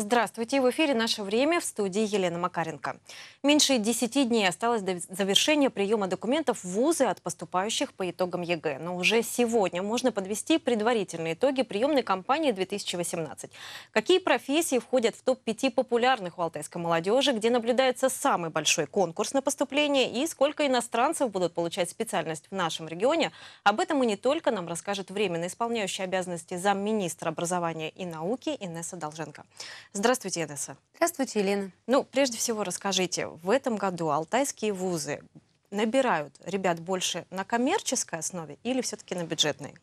Здравствуйте, в эфире «Наше время» в студии Елена Макаренко. Меньше 10 дней осталось до завершения приема документов в ВУЗы от поступающих по итогам ЕГЭ. Но уже сегодня можно подвести предварительные итоги приемной кампании 2018. Какие профессии входят в топ-5 популярных у алтайской молодежи, где наблюдается самый большой конкурс на поступление, и сколько иностранцев будут получать специальность в нашем регионе, об этом и не только нам расскажет временно исполняющий обязанности замминистра образования и науки Инесса Долженко. Здравствуйте, Эдесса. Здравствуйте, Елена. Ну, прежде всего, расскажите, в этом году алтайские вузы набирают ребят больше на коммерческой основе или все-таки на бюджетной?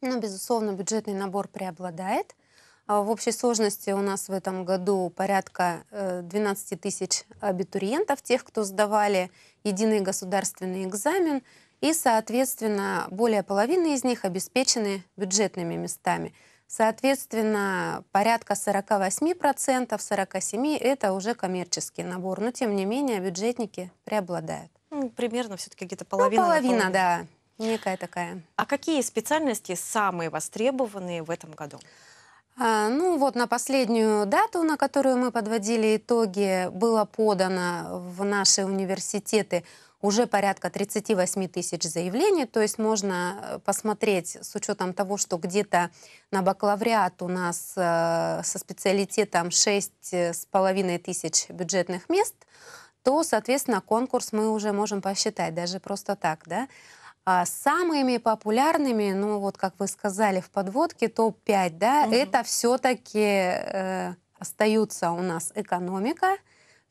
Ну, безусловно, бюджетный набор преобладает. А в общей сложности у нас в этом году порядка 12 э, тысяч абитуриентов, тех, кто сдавали единый государственный экзамен, и, соответственно, более половины из них обеспечены бюджетными местами. Соответственно, порядка 48%, 47% это уже коммерческий набор. Но, тем не менее, бюджетники преобладают. Ну, примерно все-таки где-то половина. Ну, половина, да. Некая такая. А какие специальности самые востребованные в этом году? А, ну вот на последнюю дату, на которую мы подводили итоги, было подано в наши университеты уже порядка 38 тысяч заявлений, то есть можно э, посмотреть с учетом того, что где-то на бакалавриат у нас э, со специалитетом 6,5 э, тысяч бюджетных мест, то, соответственно, конкурс мы уже можем посчитать, даже просто так, да. А самыми популярными, ну вот как вы сказали в подводке, топ-5, да, угу. это все-таки э, остаются у нас экономика,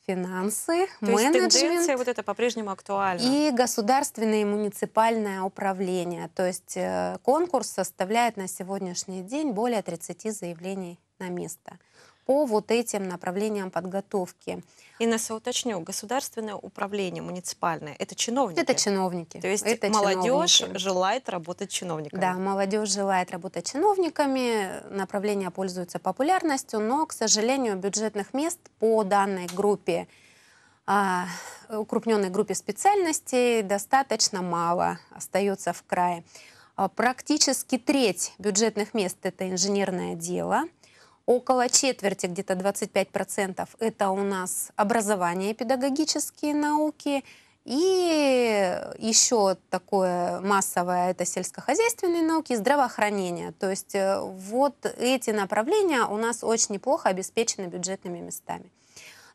финансы, То менеджмент. Есть вот это по-прежнему актуальна. И государственное и муниципальное управление. То есть э, конкурс составляет на сегодняшний день более 30 заявлений на место по вот этим направлениям подготовки. и Инесса, уточню, государственное управление муниципальное – это чиновники? Это чиновники. То есть это молодежь чиновники. желает работать чиновниками? Да, молодежь желает работать чиновниками, направление пользуется популярностью, но, к сожалению, бюджетных мест по данной группе а, укрупненной группе специальностей достаточно мало остается в крае. А, практически треть бюджетных мест – это инженерное дело – Около четверти, где-то 25%, это у нас образование, педагогические науки. И еще такое массовое – это сельскохозяйственные науки и здравоохранение. То есть э, вот эти направления у нас очень неплохо обеспечены бюджетными местами.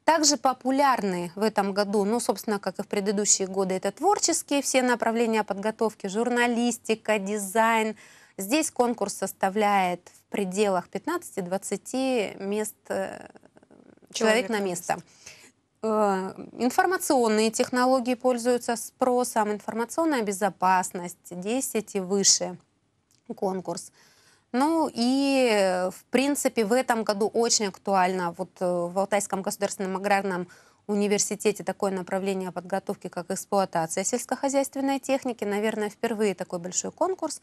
Также популярны в этом году, ну, собственно, как и в предыдущие годы, это творческие все направления подготовки, журналистика, дизайн – Здесь конкурс составляет в пределах 15-20 мест э, человек, человек на место. Э, информационные технологии пользуются спросом, информационная безопасность 10 и выше конкурс. Ну и, э, в принципе, в этом году очень актуально вот в Алтайском государственном аграрном университете такое направление подготовки, как эксплуатация сельскохозяйственной техники. Наверное, впервые такой большой конкурс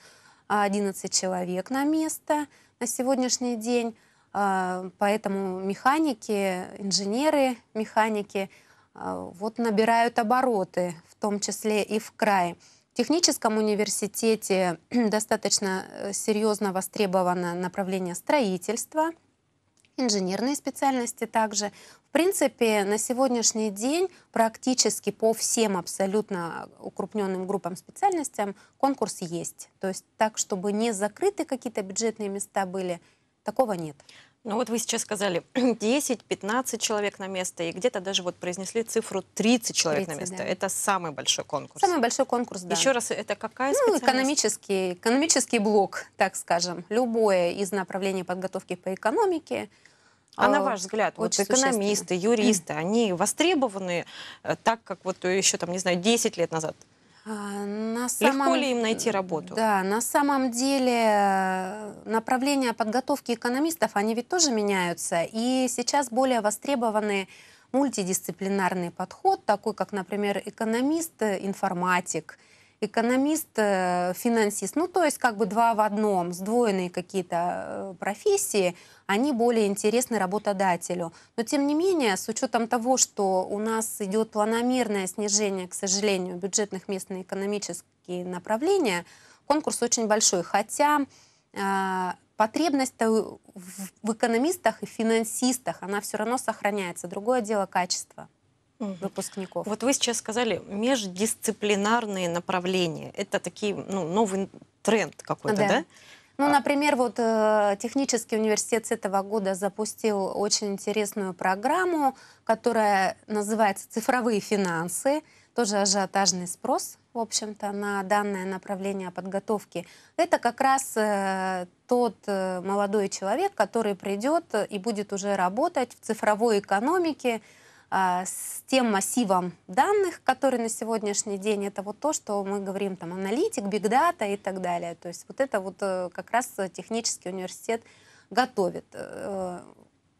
11 а, человек на место на сегодняшний день. А, поэтому механики, инженеры, механики а, вот набирают обороты, в том числе и в край В техническом университете достаточно э, серьезно востребовано направление строительства – инженерные специальности также. В принципе, на сегодняшний день практически по всем абсолютно укрупненным группам специальностям конкурс есть. То есть так, чтобы не закрыты какие-то бюджетные места были, такого нет. Ну вот вы сейчас сказали 10-15 человек на место, и где-то даже вот произнесли цифру 30 человек 30, на место. Да. Это самый большой конкурс. Самый большой конкурс, да. Еще раз, это какая Ну, экономический, экономический блок, так скажем. Любое из направлений подготовки по экономике, а на а, ваш взгляд, вот экономисты, юристы, они востребованы э, так, как вот э, еще там, не знаю, 10 лет назад? А, на самом... Легко ли им найти работу? Да, на самом деле э, направления подготовки экономистов, они ведь тоже меняются. И сейчас более востребованы мультидисциплинарный подход, такой как, например, экономист, информатик – экономист, э, финансист. Ну, то есть как бы два в одном, сдвоенные какие-то э, профессии, они более интересны работодателю. Но, тем не менее, с учетом того, что у нас идет планомерное снижение, к сожалению, бюджетных мест на экономические направления, конкурс очень большой. Хотя э, потребность в экономистах и финансистах, она все равно сохраняется. Другое дело качество выпускников. Вот вы сейчас сказали междисциплинарные направления. Это такие ну, новый тренд какой-то, да? да? Ну, а. например, вот э, технический университет с этого года запустил очень интересную программу, которая называется «Цифровые финансы». Тоже ажиотажный спрос, в общем-то, на данное направление подготовки. Это как раз э, тот э, молодой человек, который придет и будет уже работать в цифровой экономике, а, с тем массивом данных, который на сегодняшний день, это вот то, что мы говорим, там, аналитик, бигдата и так далее. То есть вот это вот э, как раз технический университет готовит. Э,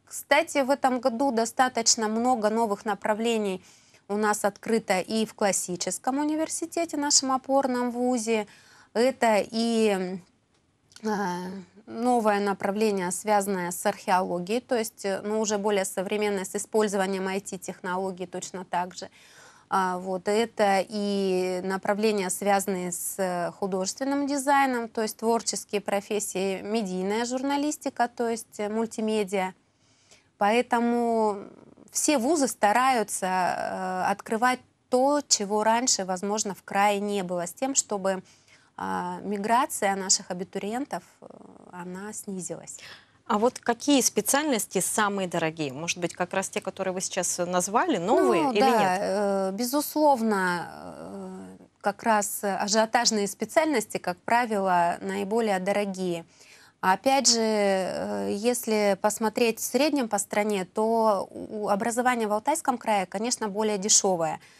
кстати, в этом году достаточно много новых направлений у нас открыто и в классическом университете, нашем опорном вузе. Это и э, новое направление, связанное с археологией, то есть э, ну, уже более современное, с использованием IT-технологий точно так же. А, вот это и направления, связанные с э, художественным дизайном, то есть творческие профессии, медийная журналистика, то есть э, мультимедиа. Поэтому все вузы стараются открывать то, чего раньше, возможно, в крае не было, с тем, чтобы а, миграция наших абитуриентов, э, она снизилась. А вот какие специальности самые дорогие? Может быть, как раз те, которые вы сейчас назвали, ну новые ну, или да, нет? Э, безусловно, э, как раз ажиотажные специальности, как правило, наиболее дорогие. Опять же, если посмотреть в среднем по стране, то образование в Алтайском крае, конечно, более дешевое –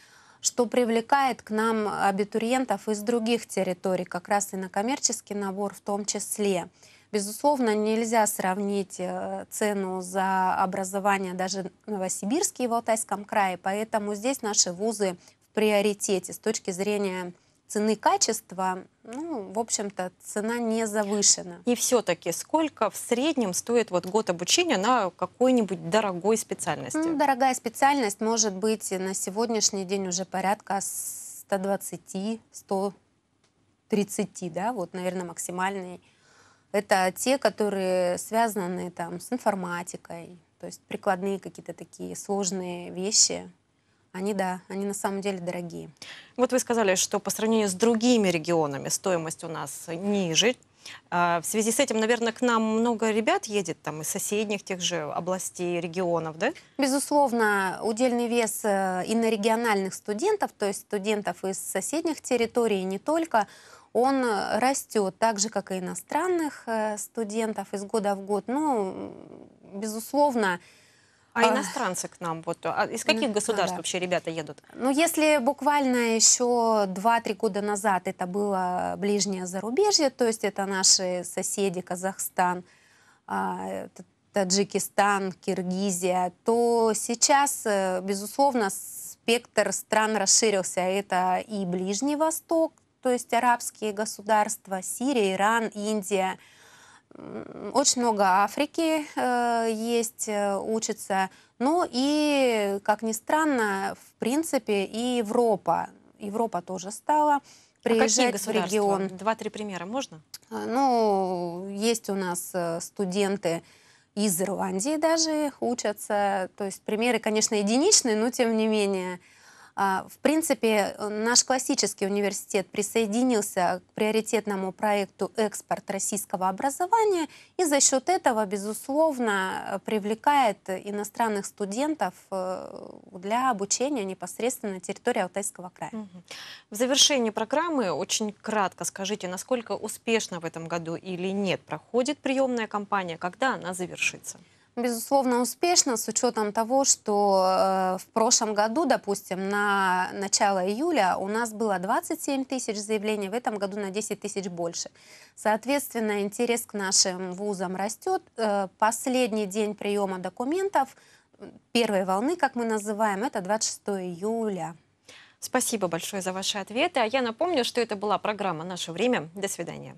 что привлекает к нам абитуриентов из других территорий, как раз и на коммерческий набор в том числе. Безусловно, нельзя сравнить э, цену за образование даже в Новосибирске и в Алтайском крае, поэтому здесь наши вузы в приоритете с точки зрения цены качества, ну, в общем-то, цена не завышена. И все-таки сколько в среднем стоит вот год обучения на какой-нибудь дорогой специальности? Ну, дорогая специальность может быть на сегодняшний день уже порядка 120, 130, да, вот, наверное, максимальный. Это те, которые связаны там с информатикой, то есть прикладные какие-то такие сложные вещи, они, да, они на самом деле дорогие. Вот вы сказали, что по сравнению с другими регионами стоимость у нас ниже. А, в связи с этим, наверное, к нам много ребят едет там из соседних тех же областей, регионов, да? Безусловно, удельный вес э, инорегиональных студентов, то есть студентов из соседних территорий, не только, он э, растет, так же, как и иностранных э, студентов из года в год. Ну, безусловно, безусловно, а, а иностранцы к нам, вот, а из каких государств вообще ребята едут? Ну, если буквально еще 2-3 года назад это было ближнее зарубежье, то есть это наши соседи, Казахстан, а, Таджикистан, Киргизия, то сейчас, э, безусловно, спектр стран расширился. Это и Ближний Восток, то есть арабские государства, Сирия, Иран, Индия – очень много Африки э, есть, э, учатся. Ну и, как ни странно, в принципе, и Европа. Европа тоже стала а приезжать а в регион. Два-три примера можно? Э, ну, есть у нас э, студенты из Ирландии даже учатся. То есть примеры, конечно, единичные, но тем не менее. А, в принципе, э, наш классический университет присоединился к приоритетному проекту «Экспорт российского образования» и за счет этого, безусловно, э, привлекает иностранных студентов э, для обучения непосредственно на территории Алтайского края. В завершении программы очень кратко скажите, насколько успешно в этом году или нет проходит приемная кампания, когда она завершится? Безусловно, успешно, с учетом того, что э, в прошлом году, допустим, на начало июля у нас было 27 тысяч заявлений, в этом году на 10 тысяч больше. Соответственно, интерес к нашим вузам растет. Э, последний день приема документов, первой волны, как мы называем, это 26 июля. Спасибо большое за ваши ответы. А я напомню, что это была программа «Наше время». До свидания.